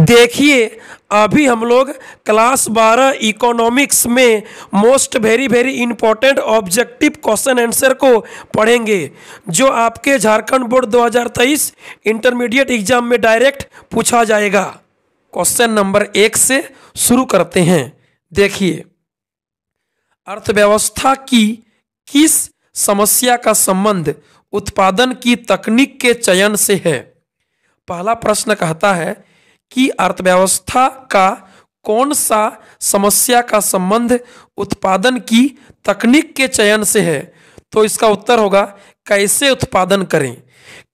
देखिए अभी हम लोग क्लास 12 इकोनॉमिक्स में most very very important objective question answer को पढ़ेंगे जो आपके झारखंड बोर्ड 2023 इंटरमीडिएट एग्जाम में डायरेक्ट पूछा जाएगा क्वेश्चन नंबर एक से शुरू करते हैं देखिए अर्थव्यवस्था की किस समस्या का संबंध उत्पादन की तकनीक के चयन से है पहला प्रश्न कहता है कि अर्थव्यवस्था का कौन सा समस्या का संबंध उत्पादन की तकनीक के चयन से है तो इसका उत्तर होगा कैसे उत्पादन करें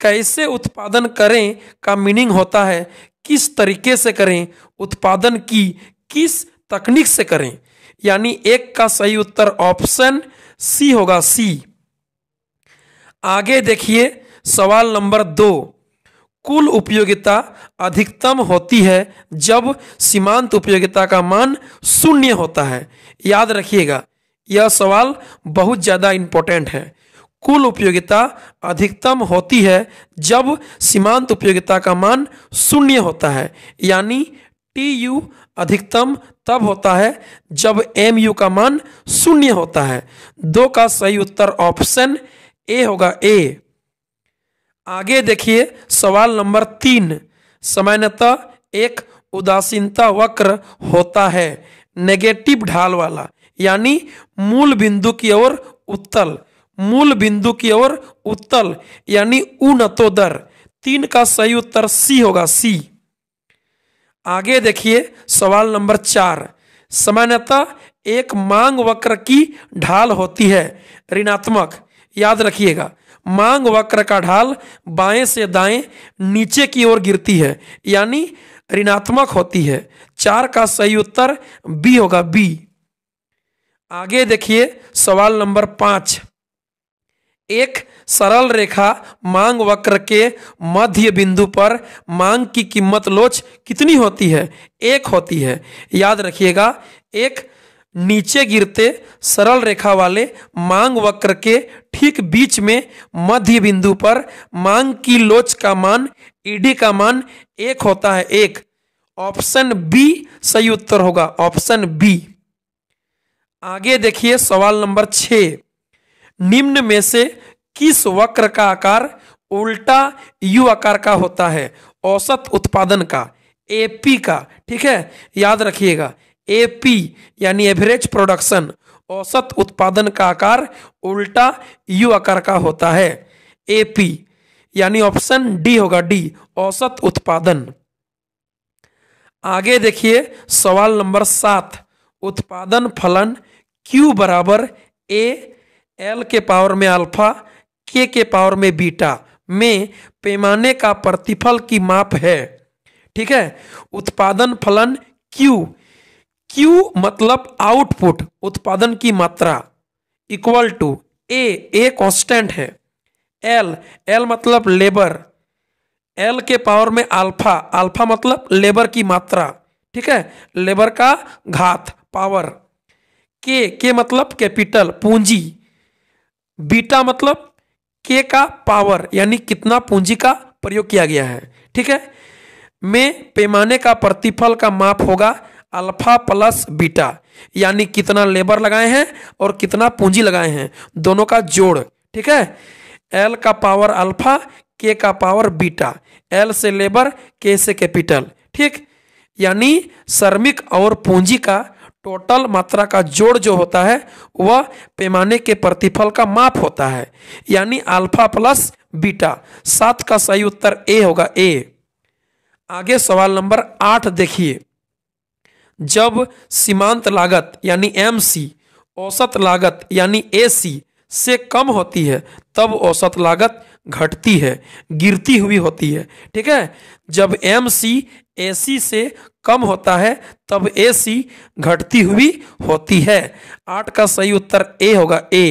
कैसे उत्पादन करें का मीनिंग होता है किस तरीके से करें उत्पादन की किस तकनीक से करें यानी एक का सही उत्तर ऑप्शन सी होगा सी आगे देखिए सवाल नंबर दो कुल उपयोगिता अधिकतम होती है जब सीमांत उपयोगिता का मान शून्य होता है याद रखिएगा यह सवाल बहुत ज़्यादा इंपॉर्टेंट है कुल उपयोगिता अधिकतम होती है जब सीमांत उपयोगिता का मान शून्य होता है यानी टी यू अधिकतम तब होता है जब एम यू का मान शून्य होता है दो का सही उत्तर ऑप्शन ए होगा ए आगे देखिए सवाल नंबर तीन सामान्यतः एक उदासीनता वक्र होता है नेगेटिव ढाल वाला यानी मूल बिंदु की ओर उत्तल मूल बिंदु की ओर उत्तल यानी तो दर तीन का सही उत्तर सी होगा सी आगे देखिए सवाल नंबर चार सामान्यतः एक मांग वक्र की ढाल होती है ऋणात्मक याद रखिएगा मांग वक्र का ढाल बाएं से दाएं नीचे की ओर गिरती है यानी ऋणात्मक होती है चार का सही उत्तर बी होगा बी आगे देखिए सवाल नंबर पांच एक सरल रेखा मांग वक्र के मध्य बिंदु पर मांग की कीमत लोच कितनी होती है एक होती है याद रखिएगा एक नीचे गिरते सरल रेखा वाले मांग वक्र के ठीक बीच में मध्य बिंदु पर मांग की लोच का मान ईडी का मान एक होता है एक ऑप्शन बी सही उत्तर होगा ऑप्शन बी आगे देखिए सवाल नंबर छ निम्न में से किस वक्र का आकार उल्टा यू आकार का होता है औसत उत्पादन का एपी का ठीक है याद रखिएगा एपी यानी एवरेज प्रोडक्शन औसत उत्पादन का आकार उल्टा यू आकार का होता है एपी यानी ऑप्शन डी होगा डी औसत उत्पादन आगे देखिए सवाल नंबर सात उत्पादन फलन Q बराबर ए एल के पावर में अल्फा के के पावर में बीटा में पैमाने का प्रतिफल की माप है ठीक है उत्पादन फलन Q क्यू मतलब आउटपुट उत्पादन की मात्रा equal to A A constant है एल एल मतलब लेबर एल के पावर में अल्फा अल्फा मतलब लेबर की मात्रा ठीक है लेबर का घात पावर के के मतलब कैपिटल पूंजी बीटा मतलब के का पावर यानी कितना पूंजी का प्रयोग किया गया है ठीक है में पैमाने का प्रतिफल का माप होगा अल्फा प्लस बीटा यानी कितना लेबर लगाए हैं और कितना पूंजी लगाए हैं दोनों का जोड़ ठीक है एल का पावर अल्फा के का पावर बीटा एल से लेबर के से कैपिटल ठीक यानी श्रमिक और पूंजी का टोटल मात्रा का जोड़ जो होता है वह पैमाने के प्रतिफल का माप होता है यानी अल्फा प्लस बीटा सात का सही उत्तर ए होगा ए आगे सवाल नंबर आठ देखिए जब सीमांत लागत यानी एम सी औसत लागत यानी ए सी से कम होती है तब औसत लागत घटती है गिरती हुई होती है ठीक है जब एम सी ए सी से कम होता है तब ए सी घटती हुई होती है आठ का सही उत्तर ए होगा ए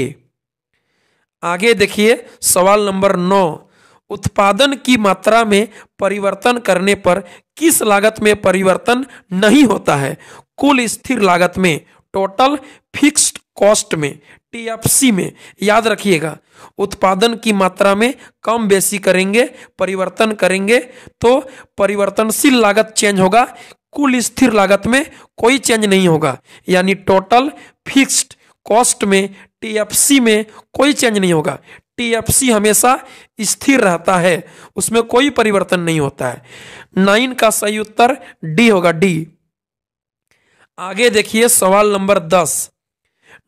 आगे देखिए सवाल नंबर नौ उत्पादन की मात्रा में परिवर्तन करने पर किस लागत में परिवर्तन नहीं होता है कुल स्थिर लागत में टोटल फिक्स्ड कॉस्ट में टीएफसी में याद रखिएगा उत्पादन की मात्रा में कम बेसी करेंगे परिवर्तन करेंगे तो परिवर्तनशील लागत चेंज होगा कुल स्थिर लागत में कोई चेंज नहीं होगा यानी टोटल फिक्स्ड कॉस्ट में टीएफसी में कोई चेंज नहीं होगा टीएफसी हमेशा स्थिर रहता है उसमें कोई परिवर्तन नहीं होता है नाइन का सही उत्तर डी होगा डी आगे देखिए सवाल नंबर दस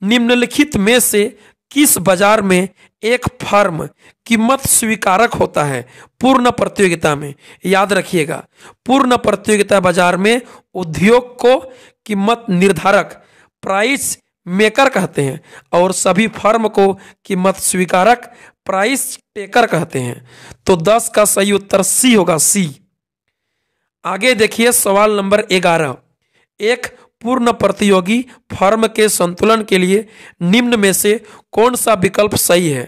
निम्नलिखित में से किस बाजार में एक फर्म कीमत स्वीकारक होता है पूर्ण प्रतियोगिता में याद रखिएगा पूर्ण प्रतियोगिता बाजार में उद्योग को कीमत निर्धारक प्राइस मेकर कहते हैं और सभी फर्म को कीमत स्वीकारक प्राइस टेकर कहते हैं तो दस का सही उत्तर सी होगा सी आगे देखिए सवाल नंबर ग्यारह एक पूर्ण प्रतियोगी फर्म के संतुलन के लिए निम्न में से कौन सा विकल्प सही है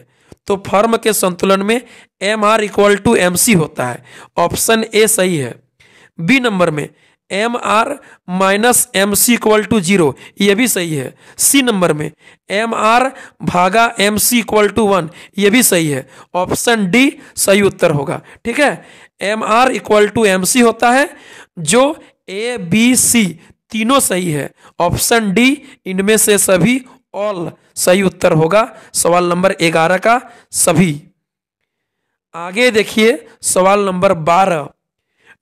तो फर्म के संतुलन में M R equal to M C होता है ऑप्शन ए सही है बी नंबर में M R minus M C equal to zero ये भी सही है सी नंबर में एम आर भागा M C equal to one ये भी सही है ऑप्शन डी सही उत्तर होगा ठीक है M R equal to M C होता है जो ए बी सी तीनों सही है ऑप्शन डी इनमें से सभी ऑल सही उत्तर होगा सवाल नंबर ग्यारह का सभी आगे देखिए सवाल नंबर बारह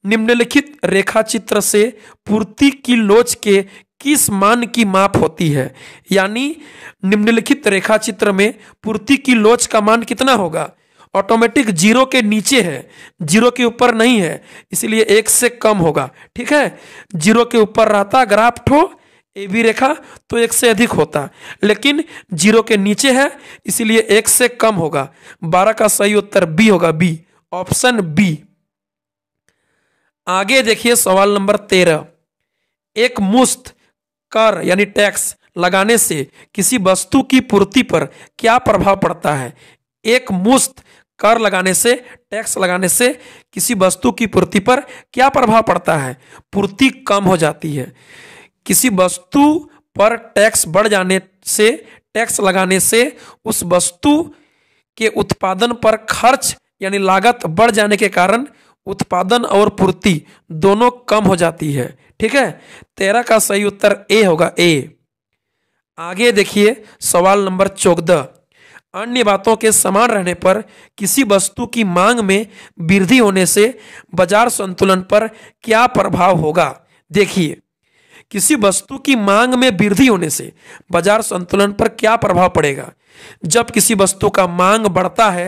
निम्नलिखित रेखाचित्र से पूर्ति की लोच के किस मान की माप होती है यानी निम्नलिखित रेखाचित्र में पूर्ति की लोच का मान कितना होगा ऑटोमेटिक जीरो के नीचे है जीरो के ऊपर नहीं है इसलिए एक से कम होगा ठीक है जीरो के ऊपर रहता ग्राफ ठो ए बी रेखा तो एक से अधिक होता लेकिन जीरो के नीचे है इसलिए एक से कम होगा बारह का सही उत्तर बी होगा बी ऑप्शन बी आगे देखिए सवाल नंबर तेरह एक मुस्त कर यानी टैक्स लगाने से किसी वस्तु की पूर्ति पर क्या प्रभाव पड़ता है एक मुस्त कर लगाने से टैक्स लगाने से किसी वस्तु की पूर्ति पर क्या प्रभाव पड़ता है पूर्ति कम हो जाती है किसी वस्तु पर टैक्स बढ़ जाने से टैक्स लगाने से उस वस्तु के उत्पादन पर खर्च यानी लागत बढ़ जाने के कारण उत्पादन और पूर्ति दोनों कम हो जाती है ठीक है तेरह का सही उत्तर ए होगा ए आगे देखिए सवाल नंबर चौदह अन्य बातों के समान रहने पर किसी वस्तु की मांग में वृद्धि होने से बाजार संतुलन पर क्या प्रभाव होगा देखिए किसी वस्तु की मांग में वृद्धि होने से बाजार संतुलन पर क्या प्रभाव पड़ेगा जब किसी वस्तु का मांग बढ़ता है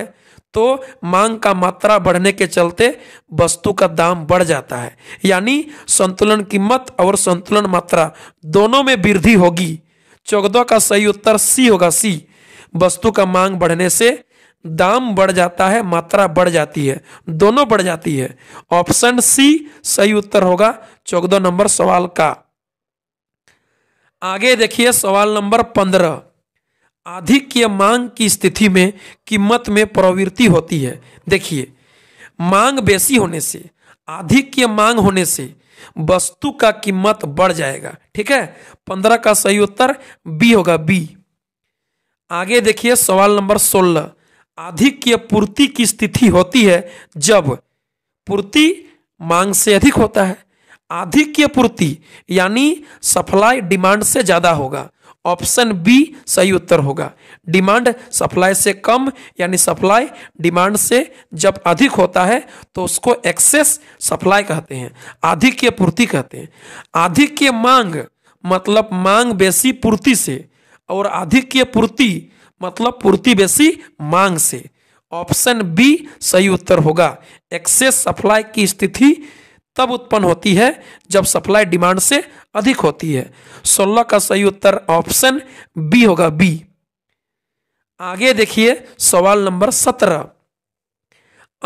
तो मांग का मात्रा बढ़ने के चलते वस्तु का दाम बढ़ जाता है यानी संतुलन कीमत और संतुलन मात्रा दोनों में वृद्धि होगी चौदह का सही उत्तर सी होगा सी वस्तु का मांग बढ़ने से दाम बढ़ जाता है मात्रा बढ़ जाती है दोनों बढ़ जाती है ऑप्शन सी सही उत्तर होगा चौदह नंबर सवाल का आगे देखिए सवाल नंबर पंद्रह आधिक्य मांग की स्थिति में कीमत में प्रवृत्ति होती है देखिए मांग बेसी होने से आधिक्य मांग होने से वस्तु का कीमत बढ़ जाएगा ठीक है पंद्रह का सही उत्तर बी होगा बी आगे देखिए सवाल नंबर सोलह आधिक्य पूर्ति की स्थिति होती है जब पूर्ति मांग से अधिक होता है आधिक्य पूर्ति यानी सप्लाई डिमांड से ज़्यादा होगा ऑप्शन बी सही उत्तर होगा डिमांड सप्लाई से कम यानी सप्लाई डिमांड से जब अधिक होता है तो उसको एक्सेस सप्लाई कहते हैं अधिक की पूर्ति कहते हैं अधिक की मांग मतलब मांग बेसी पूर्ति से और अधिक की पूर्ति मतलब पूर्ति बेसी मांग से ऑप्शन बी सही उत्तर होगा एक्सेस सप्लाई की स्थिति तब उत्पन्न होती है जब सप्लाई डिमांड से अधिक होती है सोलह का सही उत्तर ऑप्शन बी होगा बी आगे देखिए सवाल नंबर सत्रह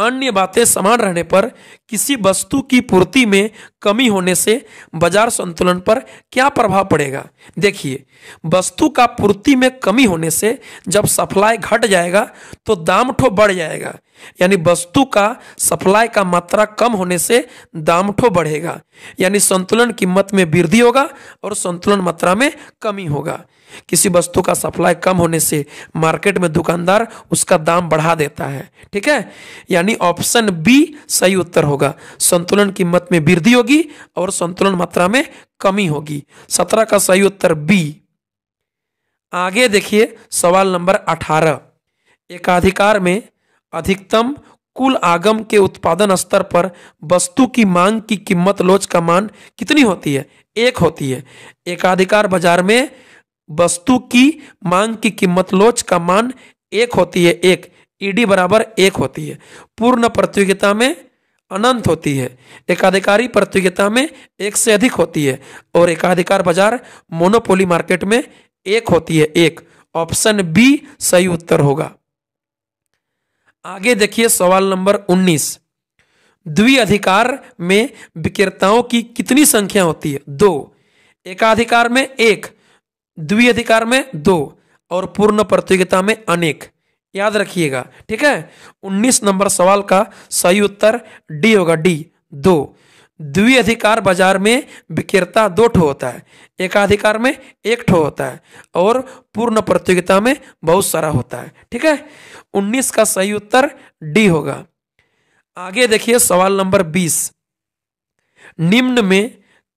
अन्य बातें समान रहने पर किसी वस्तु की पूर्ति में कमी होने से बाजार संतुलन पर क्या प्रभाव पड़ेगा देखिए वस्तु का पूर्ति में कमी होने से जब सप्लाई घट जाएगा तो दाम ठो बढ़ जाएगा यानी वस्तु का सप्लाई का मात्रा कम होने से दाम ठो बढ़ेगा यानी संतुलन कीमत में वृद्धि होगा और संतुलन मात्रा में कमी होगा किसी वस्तु का सप्लाई कम होने से मार्केट में दुकानदार उसका दाम बढ़ा देता है ठीक है यानी ऑप्शन बी सही उत्तर होगा संतुलन कीमत में वृद्धि होगी और संतुलन मात्रा में कमी होगी सत्रह का सही उत्तर बी आगे देखिए सवाल नंबर अठारह एकाधिकार में अधिकतम कुल आगम के उत्पादन स्तर पर वस्तु की मांग की कीमत लोच का मान कितनी होती है एक होती है एकाधिकार बाजार में वस्तु की मांग की कीमत लोच का मान एक होती है एक ईडी बराबर एक होती है पूर्ण प्रतियोगिता में अनंत होती है एकाधिकारी प्रतियोगिता में एक से अधिक होती है और एकाधिकार बाजार मोनोपोली मार्केट में एक होती है एक ऑप्शन बी सही उत्तर होगा आगे देखिए सवाल नंबर 19 अधिकार में विक्रेताओं की कितनी संख्या होती है दो एकाधिकार में एक द्वि अधिकार में दो और पूर्ण प्रतियोगिता में अनेक याद रखिएगा ठीक है 19 नंबर सवाल का सही उत्तर डी होगा डी दो द्वि अधिकार बाजार में विक्रेता दो ठो होता है एकाधिकार में एक ठो होता है और पूर्ण प्रतियोगिता में बहुत सारा होता है ठीक है 19 का सही उत्तर डी होगा आगे देखिए सवाल नंबर 20 निम्न में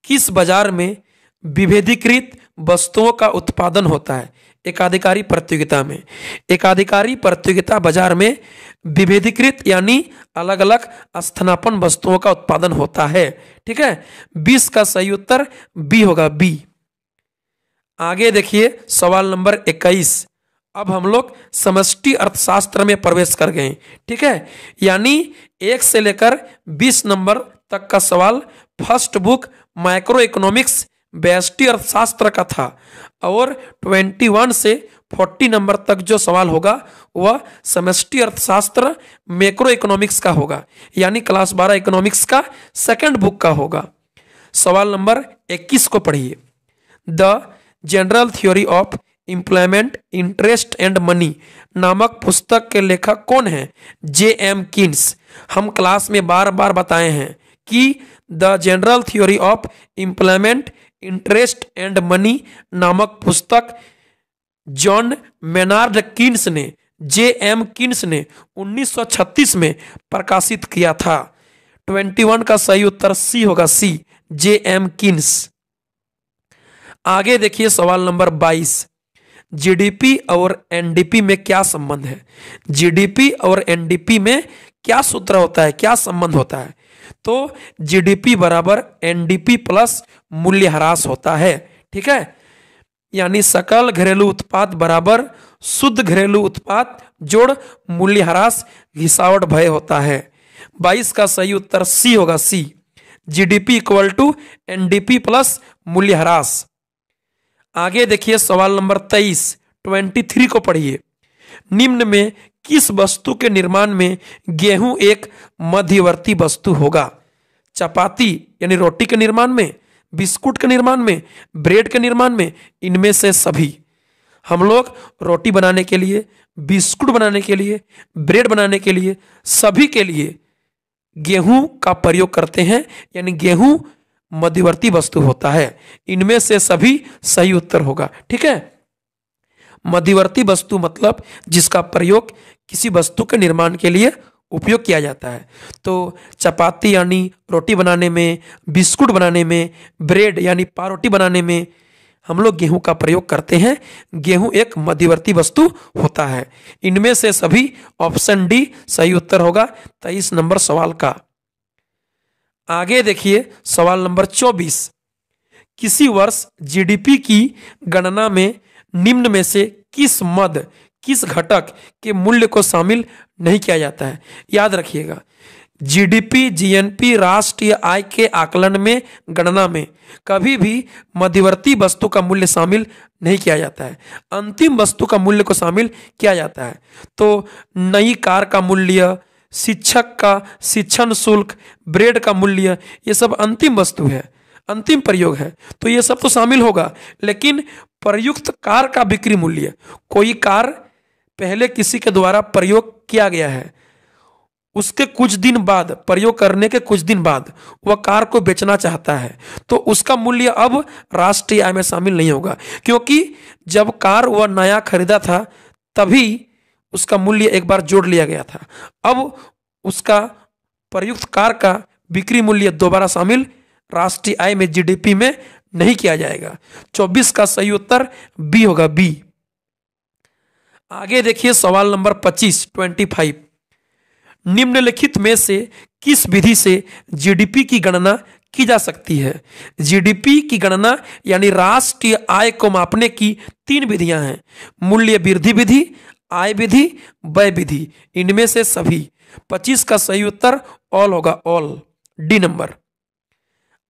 किस बाजार में विभेदीकृत वस्तुओं का उत्पादन होता है एकाधिकारी प्रतियोगिता में एकाधिकारी प्रतियोगिता बाजार में विभेदीकृत यानी अलग अलग स्थानापन वस्तुओं का उत्पादन होता है ठीक है बीस का सही उत्तर बी होगा बी आगे देखिए सवाल नंबर इक्कीस अब हम लोग समष्टि अर्थशास्त्र में प्रवेश कर गए ठीक है यानी एक से लेकर बीस नंबर तक का सवाल फर्स्ट बुक माइक्रो इकोनॉमिक्स व्यष्टि अर्थशास्त्र का था और 21 से 40 नंबर तक जो सवाल होगा वह समष्टि अर्थशास्त्र मैक्रो इकोनॉमिक्स का होगा यानी क्लास 12 इकोनॉमिक्स का सेकंड बुक का होगा सवाल नंबर 21 को पढ़िए the general theory of employment interest and money नामक पुस्तक के लेखक कौन है जे एम किन्स हम क्लास में बार बार बताए हैं कि the general theory of employment interest and money नामक पुस्तक जॉन मेनार्ड किन्स ने जे एम किन्स ने 1936 में प्रकाशित किया था 21 का सही उत्तर सी होगा सी जे एम किन्स आगे देखिए सवाल नंबर 22 जीडीपी और एनडीपी में क्या संबंध है जीडीपी और एनडीपी में क्या सूत्र होता है क्या संबंध होता है तो जीडीपी बराबर एनडीपी प्लस मूल्य ह्रास होता है ठीक है यानी सकल घरेलू उत्पाद बराबर शुद्ध घरेलू उत्पाद जोड़ मूल्य ह्रास घिसावट भय होता है बाईस का सही उत्तर सी होगा C GDP equal to NDP plus मूल्य ह्रास आगे देखिए सवाल नंबर तेईस ट्वेंटी थ्री को पढ़िए निम्न में किस वस्तु के निर्माण में गेहूं एक मध्यवर्ती वस्तु होगा चपाती यानी रोटी के निर्माण में बिस्कुट के निर्माण में ब्रेड के निर्माण में इनमें से सभी हम लोग रोटी बनाने के लिए बिस्कुट बनाने के लिए ब्रेड बनाने के लिए सभी के लिए गेहूं का प्रयोग करते हैं यानी गेहूं मध्यवर्ती वस्तु होता है इनमें से सभी सही उत्तर होगा ठीक है मध्यवर्ती वस्तु मतलब जिसका प्रयोग किसी वस्तु के निर्माण के लिए उपयोग किया जाता है तो चपाती यानी रोटी बनाने में बिस्कुट बनाने में ब्रेड यानी पारोटी बनाने में हम लोग गेहूं का प्रयोग करते हैं गेहूं एक मध्यवर्ती वस्तु होता है इनमें से सभी ऑप्शन डी सही उत्तर होगा तेईस नंबर सवाल का आगे देखिए सवाल नंबर चौबीस किसी वर्ष जीडीपी की गणना में निम्न में से किस मद किस घटक के मूल्य को शामिल नहीं किया जाता है याद रखिएगा जीडीपी जीएनपी राष्ट्रीय आय के आकलन में गणना में कभी भी मध्यवर्ती वस्तु का मूल्य शामिल नहीं किया जाता है अंतिम वस्तु का मूल्य को शामिल किया जाता है तो नई कार का मूल्य शिक्षक का शिक्षण शुल्क ब्रेड का मूल्य ये सब अंतिम वस्तु है अंतिम प्रयोग है तो ये सब तो शामिल होगा लेकिन प्रयुक्त कार का बिक्री मूल्य कोई कार पहले किसी के द्वारा प्रयोग किया गया है उसके कुछ दिन बाद प्रयोग करने के कुछ दिन बाद वह कार को बेचना चाहता है तो उसका मूल्य अब राष्ट्रीय आय में शामिल नहीं होगा क्योंकि जब कार वह नया खरीदा था तभी उसका मूल्य एक बार जोड़ लिया गया था अब उसका प्रयुक्त कार का बिक्री मूल्य दोबारा शामिल राष्ट्रीय आय में जीडीपी में नहीं किया जाएगा 24 का सही उत्तर बी होगा बी आगे देखिए सवाल नंबर 25 25 निम्नलिखित में से किस विधि से जीडीपी की गणना की जा सकती है जीडीपी की गणना यानी राष्ट्रीय आय को मापने की तीन विधियां हैं मूल्य वृद्धि विधि आय विधि व्यय विधि इनमें से सभी 25 का सही उत्तर ऑल होगा ऑल डी नंबर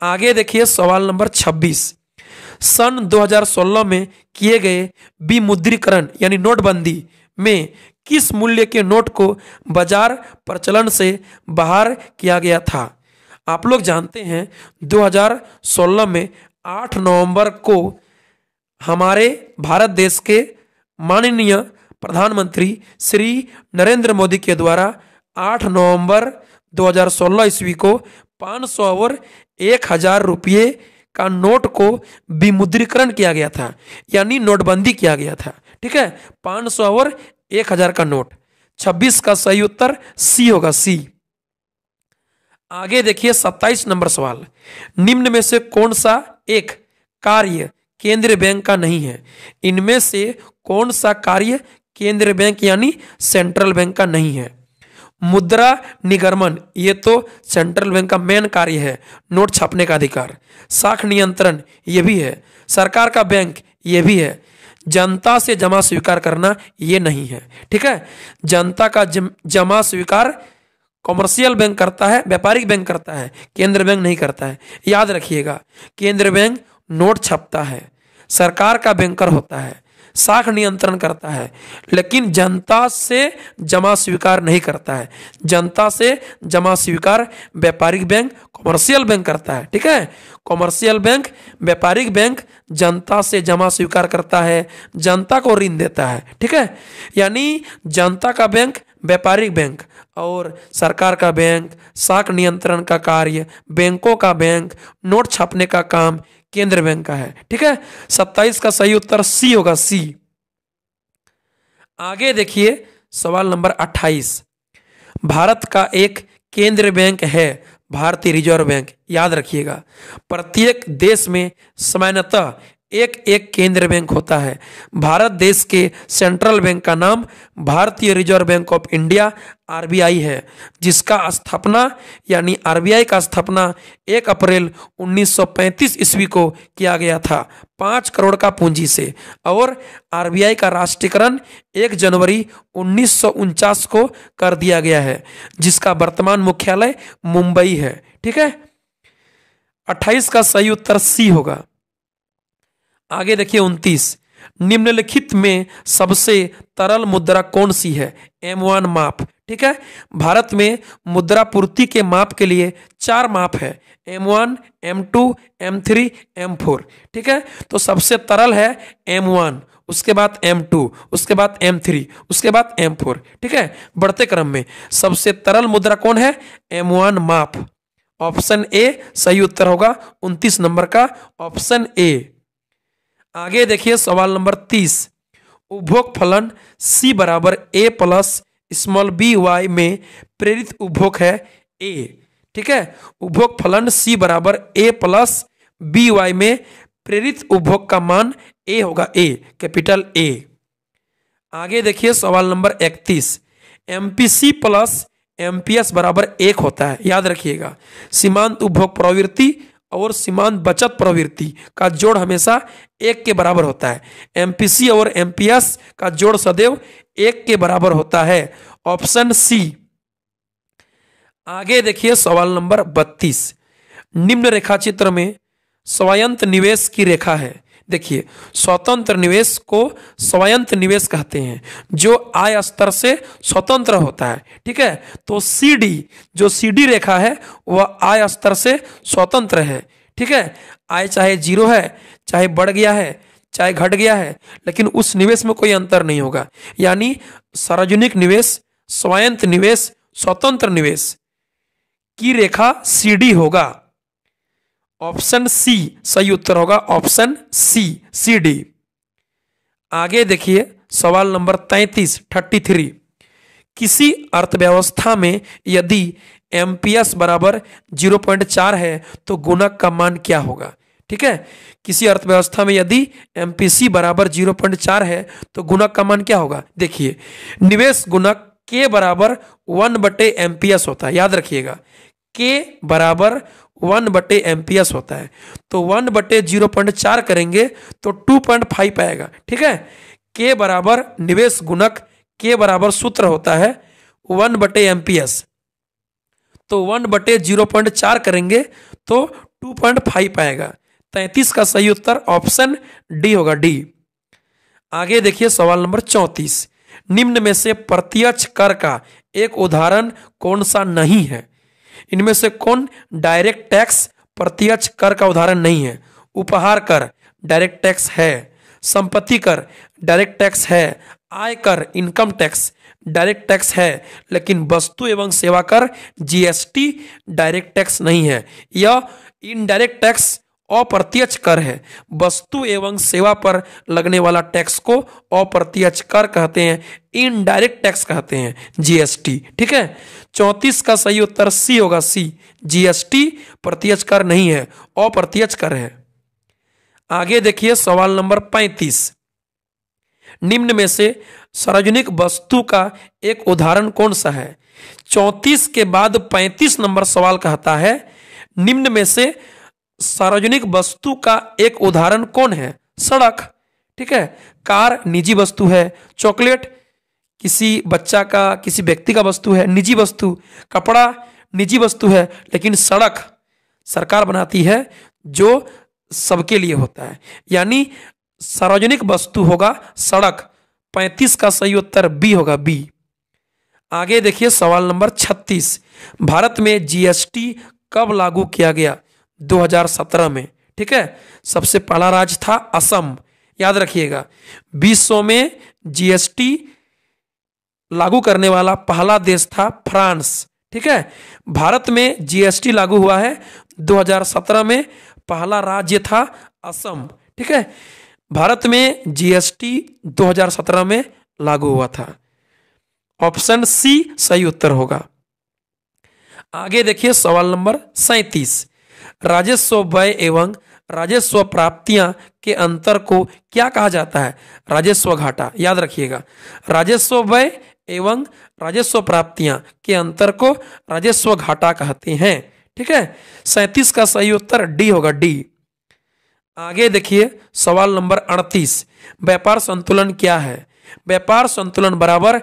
आगे देखिए सवाल नंबर 26 सन 2016 में किए गए विमुद्रीकरण यानी नोटबंदी में किस मूल्य के नोट को बाजार प्रचलन से बाहर किया गया था आप लोग जानते हैं 2016 में 8 नवंबर को हमारे भारत देश के माननीय प्रधानमंत्री श्री नरेंद्र मोदी के द्वारा 8 नवंबर 2016 ईस्वी को 500 सौ और एक हजार रुपये का नोट को विमुद्रीकरण किया गया था यानी नोटबंदी किया गया था ठीक है पांच सौ और एक हजार का नोट छब्बीस का सही उत्तर सी होगा सी आगे देखिए सत्ताईस नंबर सवाल निम्न में से कौन सा एक कार्य केंद्रीय बैंक का नहीं है इनमें से कौन सा कार्य केंद्रीय बैंक यानी सेंट्रल बैंक का नहीं है मुद्रा निगमन ये तो सेंट्रल बैंक का मेन कार्य है नोट छापने का अधिकार साख नियंत्रण ये भी है सरकार का बैंक ये भी है जनता से जमा स्वीकार करना ये नहीं है ठीक है जनता का जमा स्वीकार कॉमर्शियल बैंक करता है व्यापारिक बैंक करता है केंद्र बैंक नहीं करता है याद रखिएगा केंद्र बैंक नोट छपता है सरकार का बैंकर होता है साख नियंत्रण करता है लेकिन जनता से जमा स्वीकार नहीं करता है जनता से जमा स्वीकार व्यापारिक बैंक कॉमर्शियल बैंक करता है ठीक है कॉमर्शियल बैंक व्यापारिक बैंक जनता से जमा स्वीकार करता है जनता को ऋण देता है ठीक है यानी जनता का बैंक व्यापारिक बैंक और सरकार का बैंक साख नियंत्रण का कार्य बैंकों का बैंक नोट छापने का काम केंद्र बैंक का है ठीक है सत्ताईस का सही उत्तर सी होगा सी आगे देखिए सवाल नंबर अट्ठाईस भारत का एक केंद्रीय बैंक है भारतीय रिजर्व बैंक याद रखिएगा प्रत्येक देश में सामान्यतः एक एक केंद्र बैंक होता है भारत देश के सेंट्रल बैंक का नाम भारतीय reserve bank of India RBI है जिसका स्थापना यानी आरबीआई का स्थापना 1 अप्रैल 1935 ईस्वी को किया गया था पाँच करोड़ का पूंजी से और आरबीआई का राष्ट्रीयकरण 1 जनवरी उन्नीस को कर दिया गया है जिसका वर्तमान मुख्यालय मुंबई है ठीक है 28 का सही उत्तर सी होगा आगे देखिए उनतीस निम्नलिखित में सबसे तरल मुद्रा कौन सी है एम वन माप ठीक है भारत में मुद्रा पूर्ति के माप के लिए चार माप है M one M two M three M four ठीक है तो सबसे तरल है एम वन उसके बाद एम टू उसके बाद एम थ्री उसके बाद एम फोर ठीक है बढ़ते क्रम में सबसे तरल मुद्रा कौन है एम वन माप ऑप्शन ए सही उत्तर होगा उनतीस नंबर का ऑप्शन ए आगे देखिए सवाल नंबर तीस उपभोग फलन सी बराबर A plus small B Y में प्रेरित उपभोग है a ठीक है उपभोग फलन सी बराबर ए प्लस बी वाई में प्रेरित उपभोग का मान ए होगा ए कैपिटल ए आगे देखिए सवाल नंबर इकतीस M P C plus M P S बराबर एक होता है याद रखिएगा सीमांत उपभोग प्रवृत्ति और सीमांत बचत प्रवृत्ति का जोड़ हमेशा एक के बराबर होता है एमपीसी और एमपीएस का जोड़ सदैव एक के बराबर होता है ऑप्शन सी आगे देखिए सवाल नंबर बत्तीस निम्न रेखा चित्र में स्वायंत निवेश की रेखा है देखिए स्वतंत्र निवेश को स्वयंत्र निवेश कहते हैं जो आय स्तर से स्वतंत्र होता है ठीक है तो सी जो सी रेखा है वह आय स्तर से स्वतंत्र है ठीक है आय चाहे जीरो है चाहे बढ़ गया है चाहे घट गया है लेकिन उस निवेश में कोई अंतर नहीं होगा यानी सार्वजनिक निवेश स्वयंत्र निवेश स्वतंत्र निवेश की रेखा सी होगा ऑप्शन सी सही उत्तर होगा ऑप्शन सी सी डी आगे देखिए सवाल नंबर तैतीस थर्टी थ्री किसी अर्थव्यवस्था में यदि एमपीएस बराबर जीरो पॉइंट चार है तो गुणक का मान क्या होगा ठीक है किसी अर्थव्यवस्था में यदि एमपीसी बराबर जीरो पॉइंट चार है तो गुणक का मान क्या होगा देखिए निवेश गुणक के बराबर वन बटे एमपीएस होता है याद रखिएगा के बराबर वन बटे एम्पियस होता है तो वन बटे जीरो पॉइंट चार करेंगे तो टू पॉइंट फाइव आएगा ठीक है के बराबर निवेश गुणक के बराबर सूत्र होता है वन बटे एम्पियस तो वन बटे जीरो पॉइंट चार करेंगे तो टू पॉइंट फाइव आएगा तैतीस का सही उत्तर ऑप्शन डी होगा डी आगे देखिए सवाल नंबर चौंतीस निम्न में से प्रत्यक्ष कर का एक उदाहरण कौन सा नहीं है इनमें से कौन डायरेक्ट टैक्स प्रत्यक्ष कर का उदाहरण नहीं है उपहार कर डायरेक्ट टैक्स है संपत्ति कर डायरेक्ट टैक्स है आय कर इनकम टैक्स डायरेक्ट टैक्स है लेकिन वस्तु एवं सेवा कर जीएसटी डायरेक्ट टैक्स नहीं है यह इनडायरेक्ट टैक्स अप्रत्यक्ष कर है वस्तु एवं सेवा पर लगने वाला टैक्स को अप्रत्यक्ष कर कहते हैं इनडायरेक्ट टैक्स कहते हैं जीएसटी ठीक है चौंतीस का सही उत्तर सी होगा सी जीएसटी प्रत्यक्ष कर नहीं है अप्रत्यक्ष कर है आगे देखिए सवाल नंबर पैंतीस निम्न में से सार्वजनिक वस्तु का एक उदाहरण कौन सा है चौंतीस के बाद पैंतीस नंबर सवाल कहता है निम्न में से सार्वजनिक वस्तु का एक उदाहरण कौन है सड़क ठीक है कार निजी वस्तु है चॉकलेट किसी बच्चा का किसी व्यक्ति का वस्तु है निजी वस्तु कपड़ा निजी वस्तु है लेकिन सड़क सरकार बनाती है जो सबके लिए होता है यानी सार्वजनिक वस्तु होगा सड़क पैंतीस का सही उत्तर बी होगा बी आगे देखिए सवाल नंबर छत्तीस भारत में जीएसटी कब लागू किया गया 2017 में ठीक है सबसे पहला राज्य था असम याद रखिएगा विश्व में जीएसटी लागू करने वाला पहला देश था फ्रांस ठीक है भारत में जीएसटी लागू हुआ है 2017 में पहला राज्य था असम ठीक है भारत में जीएसटी 2017 में लागू हुआ था ऑप्शन सी सही उत्तर होगा आगे देखिए सवाल नंबर सैतीस राजस्व व्यय एवं राजस्व प्राप्तियां के अंतर को क्या कहा जाता है राजस्व घाटा याद रखिएगा राजस्व व्यय एवं राजस्व प्राप्तियां के अंतर को राजस्व घाटा कहते हैं ठीक है सैंतीस का सही उत्तर डी होगा डी आगे देखिए सवाल नंबर अड़तीस व्यापार संतुलन क्या है व्यापार संतुलन बराबर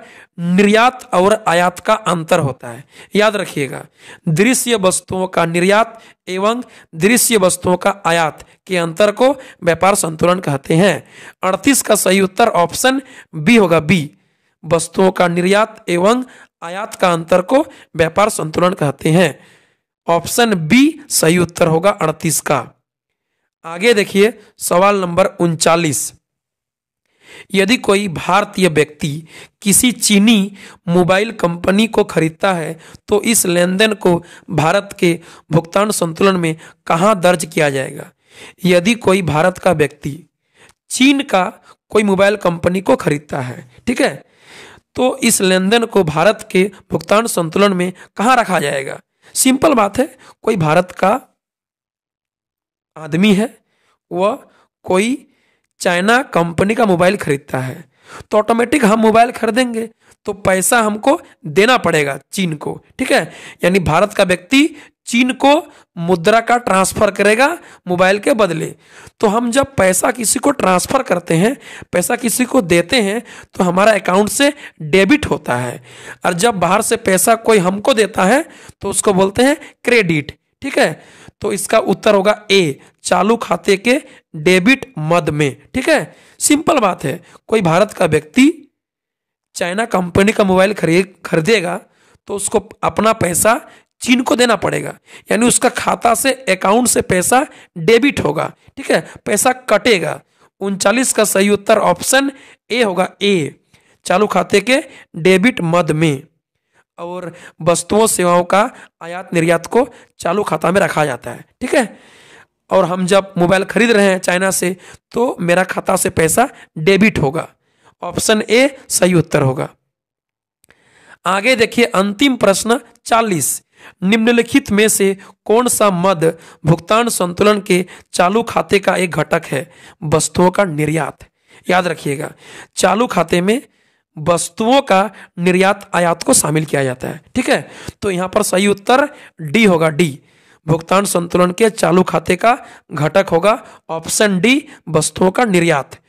निर्यात और आयात का अंतर होता है याद रखिएगा दृश्य वस्तुओं का निर्यात एवं दृश्य वस्तुओं का आयात के अंतर को व्यापार संतुलन कहते हैं अड़तीस का सही उत्तर ऑप्शन बी होगा बी वस्तुओं का निर्यात एवं आयात का अंतर को व्यापार संतुलन कहते हैं ऑप्शन बी सही उत्तर होगा अड़तीस का आगे देखिए सवाल नंबर उनचालीस यदि कोई भारतीय व्यक्ति किसी चीनी मोबाइल कंपनी को खरीदता है तो इस लेन देन को भारत के भुगतान संतुलन में कहाँ दर्ज किया जाएगा यदि कोई भारत का व्यक्ति चीन का कोई मोबाइल कंपनी को खरीदता है ठीक है तो इस लेन देन को भारत के भुगतान संतुलन में कहाँ रखा जाएगा सिंपल बात है कोई भारत का आदमी है वह कोई चाइना कंपनी का मोबाइल खरीदता है तो ऑटोमेटिक हम मोबाइल खरीदेंगे तो पैसा हमको देना पड़ेगा चीन को ठीक है यानी भारत का व्यक्ति चीन को मुद्रा का ट्रांसफर करेगा मोबाइल के बदले तो हम जब पैसा किसी को ट्रांसफर करते हैं पैसा किसी को देते हैं तो हमारा अकाउंट से डेबिट होता है और जब बाहर से पैसा कोई हमको देता है तो उसको बोलते हैं क्रेडिट ठीक है तो इसका उत्तर होगा ए चालू खाते के डेबिट मद में ठीक है सिंपल बात है कोई भारत का व्यक्ति चाइना कंपनी का मोबाइल खरीद खरीदेगा तो उसको अपना पैसा चीन को देना पड़ेगा यानी उसका खाता से अकाउंट से पैसा डेबिट होगा ठीक है पैसा कटेगा उनचालीस का सही उत्तर ऑप्शन ए होगा ए चालू खाते के डेबिट मद में और वस्तुओं सेवाओं का आयात निर्यात को चालू खाता में रखा जाता है ठीक है और हम जब मोबाइल खरीद रहे हैं चाइना से तो मेरा खाता से पैसा डेबिट होगा ऑप्शन ए सही उत्तर होगा आगे देखिए अंतिम प्रश्न 40 निम्नलिखित में से कौन सा मद भुगतान संतुलन के चालू खाते का एक घटक है वस्तुओं का निर्यात याद रखिएगा चालू खाते में वस्तुओं का निर्यात आयात को शामिल किया जाता है ठीक है तो यहां पर सही उत्तर डी होगा डी भुगतान संतुलन के चालू खाते का घटक होगा ऑप्शन डी वस्तुओं का निर्यात